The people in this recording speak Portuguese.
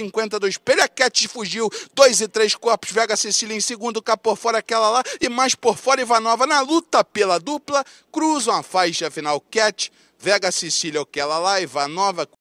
52, Perequete fugiu. 2 e 3 corpos. Vega Cecília em segundo. Cá por fora aquela lá. E mais por fora Ivanova na luta pela dupla. Cruzam a faixa final Cat. Vega Cecília, aquela lá. Ivanova.